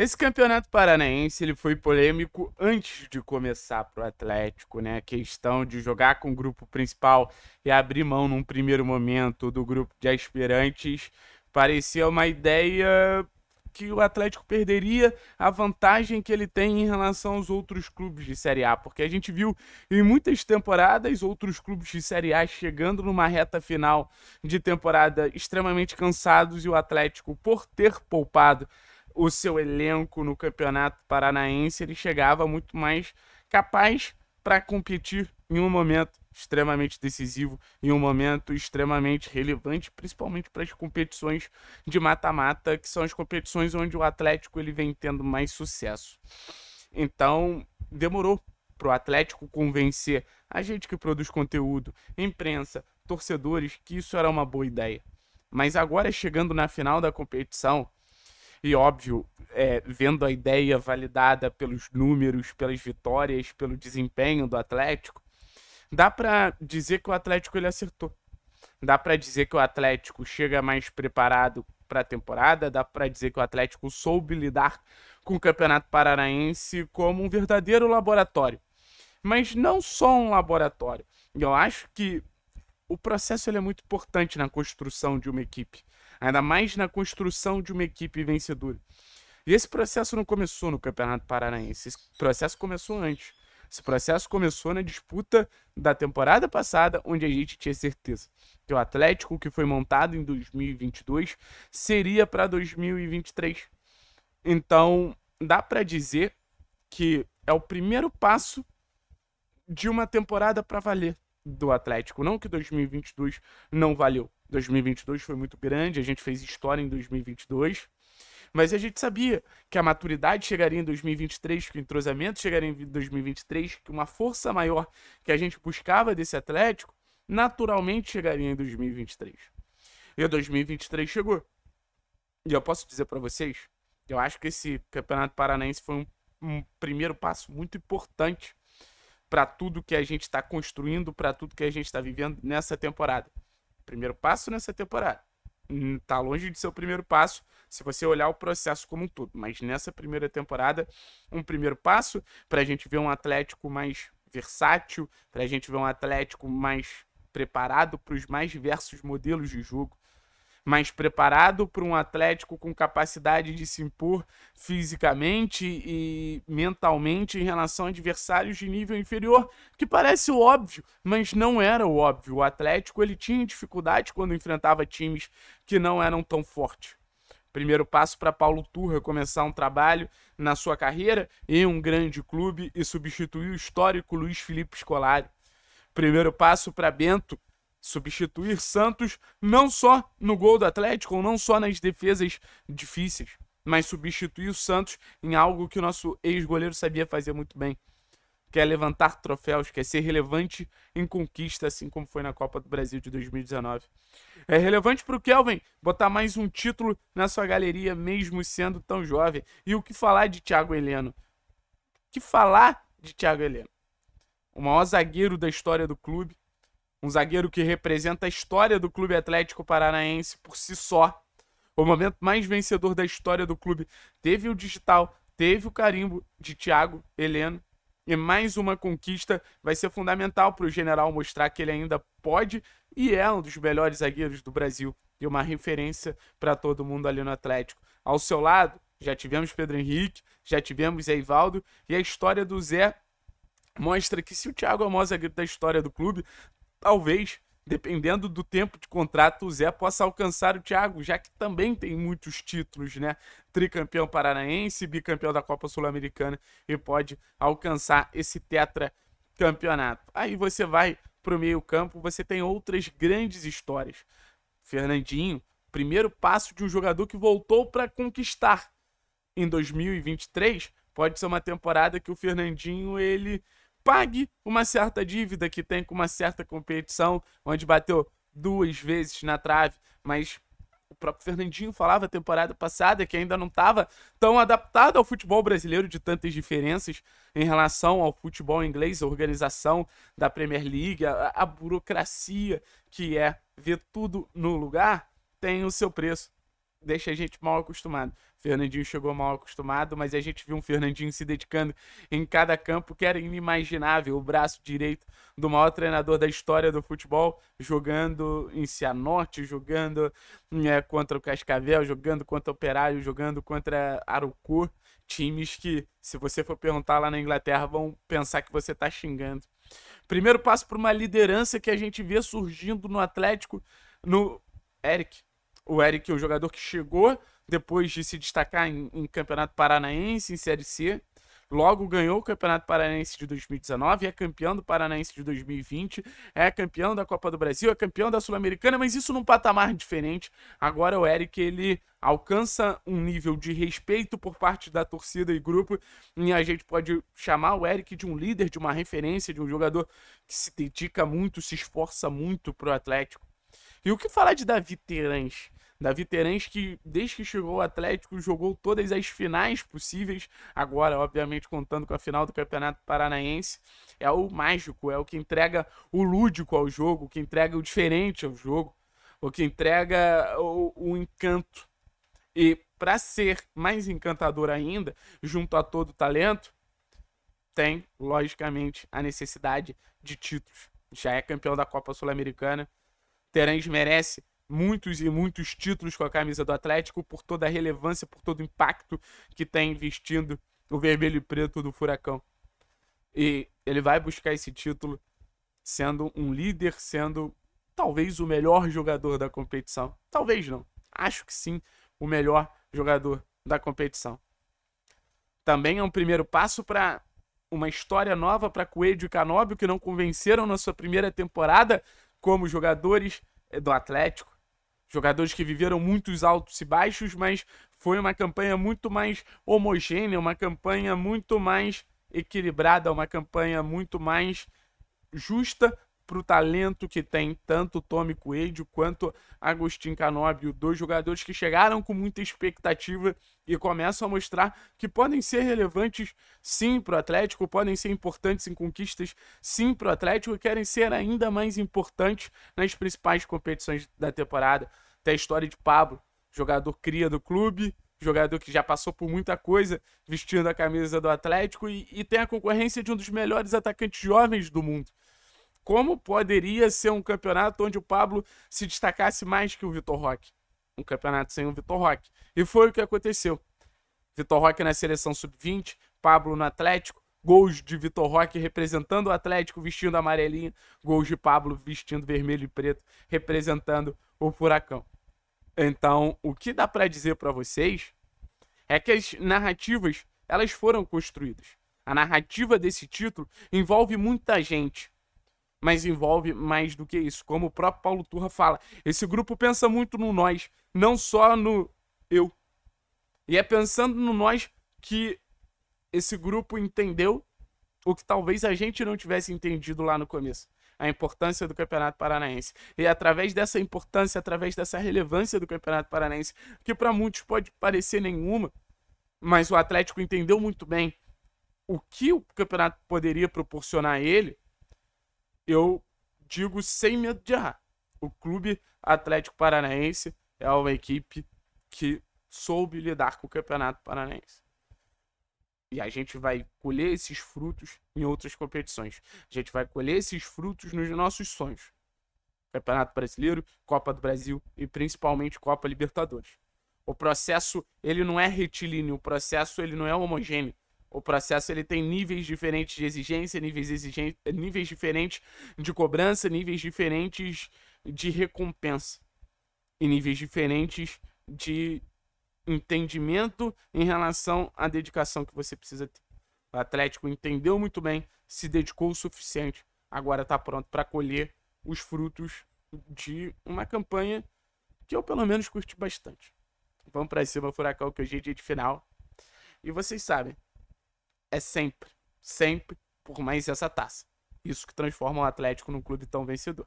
Esse campeonato paranaense ele foi polêmico antes de começar para o Atlético, né? A questão de jogar com o grupo principal e abrir mão num primeiro momento do grupo de aspirantes parecia uma ideia que o Atlético perderia a vantagem que ele tem em relação aos outros clubes de Série A, porque a gente viu em muitas temporadas outros clubes de Série A chegando numa reta final de temporada extremamente cansados e o Atlético, por ter poupado o seu elenco no Campeonato Paranaense, ele chegava muito mais capaz para competir em um momento extremamente decisivo, em um momento extremamente relevante, principalmente para as competições de mata-mata, que são as competições onde o Atlético ele vem tendo mais sucesso. Então, demorou para o Atlético convencer a gente que produz conteúdo, imprensa, torcedores, que isso era uma boa ideia. Mas agora, chegando na final da competição, e óbvio, é, vendo a ideia validada pelos números, pelas vitórias, pelo desempenho do Atlético, dá para dizer que o Atlético ele acertou. Dá para dizer que o Atlético chega mais preparado para a temporada, dá para dizer que o Atlético soube lidar com o Campeonato Paranaense como um verdadeiro laboratório. Mas não só um laboratório. Eu acho que o processo é muito importante na construção de uma equipe ainda mais na construção de uma equipe vencedora. E esse processo não começou no Campeonato Paranaense, esse processo começou antes. Esse processo começou na disputa da temporada passada, onde a gente tinha certeza que o Atlético que foi montado em 2022 seria para 2023. Então, dá para dizer que é o primeiro passo de uma temporada para valer do Atlético. Não que 2022 não valeu. 2022 foi muito grande, a gente fez história em 2022. Mas a gente sabia que a maturidade chegaria em 2023, que o entrosamento chegaria em 2023, que uma força maior que a gente buscava desse Atlético naturalmente chegaria em 2023. E 2023 chegou. E eu posso dizer para vocês, eu acho que esse Campeonato Paranaense foi um, um primeiro passo muito importante para tudo que a gente está construindo, para tudo que a gente está vivendo nessa temporada. Primeiro passo nessa temporada. Hum, tá longe de ser o primeiro passo se você olhar o processo como um todo, mas nessa primeira temporada, um primeiro passo para a gente ver um Atlético mais versátil, para a gente ver um Atlético mais preparado para os mais diversos modelos de jogo, mais preparado para um Atlético com capacidade de se impor fisicamente e mentalmente em relação a adversários de nível inferior, que parece o óbvio, mas não era o óbvio. O Atlético ele tinha dificuldade quando enfrentava times que não eram tão fortes. Primeiro passo para Paulo Turra começar um trabalho na sua carreira em um grande clube e substituir o histórico Luiz Felipe Scolari. Primeiro passo para Bento substituir Santos não só no gol do Atlético, não só nas defesas difíceis, mas substituir o Santos em algo que o nosso ex-goleiro sabia fazer muito bem, quer é levantar troféus, quer é ser relevante em conquista, assim como foi na Copa do Brasil de 2019. É relevante para o Kelvin botar mais um título na sua galeria, mesmo sendo tão jovem. E o que falar de Thiago Heleno? O que falar de Thiago Heleno? O maior zagueiro da história do clube, um zagueiro que representa a história do Clube Atlético Paranaense por si só. O momento mais vencedor da história do clube teve o digital, teve o carimbo de Thiago Heleno. E mais uma conquista vai ser fundamental para o general mostrar que ele ainda pode e é um dos melhores zagueiros do Brasil e uma referência para todo mundo ali no Atlético. Ao seu lado, já tivemos Pedro Henrique, já tivemos Eivaldo e a história do Zé mostra que se o Thiago é o maior zagueiro da história do clube, talvez, dependendo do tempo de contrato, o Zé possa alcançar o Thiago, já que também tem muitos títulos, né? Tricampeão paranaense, bicampeão da Copa Sul-Americana e pode alcançar esse tetracampeonato. Aí você vai para o meio-campo, você tem outras grandes histórias. Fernandinho, primeiro passo de um jogador que voltou para conquistar. Em 2023, pode ser uma temporada que o Fernandinho ele pague uma certa dívida que tem com uma certa competição, onde bateu duas vezes na trave, mas o próprio Fernandinho falava temporada passada que ainda não estava tão adaptado ao futebol brasileiro de tantas diferenças em relação ao futebol inglês, a organização da Premier League, a, a burocracia que é ver tudo no lugar, tem o seu preço. Deixa a gente mal acostumado. Fernandinho chegou mal acostumado, mas a gente viu um Fernandinho se dedicando em cada campo que era inimaginável. O braço direito do maior treinador da história do futebol, jogando em Cianorte, jogando né, contra o Cascavel, jogando contra o Operário, jogando contra Arucu. Times que, se você for perguntar lá na Inglaterra, vão pensar que você está xingando. Primeiro passo para uma liderança que a gente vê surgindo no Atlético, no Eric. O Eric é um jogador que chegou depois de se destacar em, em Campeonato Paranaense, em Série C. Logo ganhou o Campeonato Paranaense de 2019, é campeão do Paranaense de 2020, é campeão da Copa do Brasil, é campeão da Sul-Americana, mas isso num patamar diferente. Agora o Eric ele alcança um nível de respeito por parte da torcida e grupo, e a gente pode chamar o Eric de um líder, de uma referência, de um jogador que se dedica muito, se esforça muito pro Atlético. E o que falar de Davi Terans? Davi Terãs, que desde que chegou ao Atlético jogou todas as finais possíveis, agora, obviamente, contando com a final do Campeonato Paranaense, é o mágico, é o que entrega o lúdico ao jogo, o que entrega o diferente ao jogo, o que entrega o, o encanto. E para ser mais encantador ainda, junto a todo o talento, tem, logicamente, a necessidade de títulos. Já é campeão da Copa Sul-Americana. Terãs merece muitos e muitos títulos com a camisa do Atlético, por toda a relevância, por todo o impacto que tem investindo o vermelho e preto do Furacão. E ele vai buscar esse título sendo um líder, sendo talvez o melhor jogador da competição. Talvez não. Acho que sim, o melhor jogador da competição. Também é um primeiro passo para uma história nova para Coelho e Canóbio que não convenceram na sua primeira temporada como jogadores eh, do Atlético Jogadores que viveram muitos altos e baixos, mas foi uma campanha muito mais homogênea, uma campanha muito mais equilibrada, uma campanha muito mais justa para o talento que tem tanto Tommy Coelho quanto Agostinho Canóbio, dois jogadores que chegaram com muita expectativa e começam a mostrar que podem ser relevantes sim para o Atlético, podem ser importantes em conquistas sim para o Atlético e querem ser ainda mais importantes nas principais competições da temporada. Até a história de Pablo, jogador cria do clube, jogador que já passou por muita coisa vestindo a camisa do Atlético e, e, tem a concorrência de um dos melhores atacantes jovens do mundo, como poderia ser um campeonato onde o Pablo se destacasse mais que o Vitor Roque. Um campeonato sem o Vitor Roque. E foi o que aconteceu. Vitor Roque na seleção sub-20, Pablo no Atlético, gols de Vitor Roque representando o Atlético vestindo amarelinho. gols de Pablo vestindo vermelho e preto representando o Furacão. Então, o que dá para dizer para vocês é que as narrativas, elas foram construídas. A narrativa desse título envolve muita gente mas envolve mais do que isso. Como o próprio Paulo Turra fala, esse grupo pensa muito no nós, não só no eu. E é pensando no nós que esse grupo entendeu o que talvez a gente não tivesse entendido lá no começo a importância do Campeonato Paranaense. E é através dessa importância, através dessa relevância do Campeonato Paranaense, que para muitos pode parecer nenhuma, mas o Atlético entendeu muito bem o que o campeonato poderia proporcionar a ele, eu digo sem medo de errar. O Clube Atlético Paranaense é uma equipe que soube lidar com o Campeonato Paranaense. E a gente vai colher esses frutos em outras competições. A gente vai colher esses frutos nos nossos sonhos. Campeonato Brasileiro, Copa do Brasil e principalmente Copa Libertadores. O processo, ele não é retilíneo, o processo ele não é homogêneo. O processo ele tem níveis diferentes de exigência, níveis, exigen... níveis diferentes de cobrança, níveis diferentes de recompensa e níveis diferentes de entendimento em relação à dedicação que você precisa ter. O Atlético entendeu muito bem, se dedicou o suficiente, agora está pronto para colher os frutos de uma campanha que eu pelo menos curti bastante. Vamos para cima, Furacão, que hoje é dia de final. E vocês sabem, é sempre, sempre por mais essa taça. Isso que transforma o Atlético num clube tão vencedor.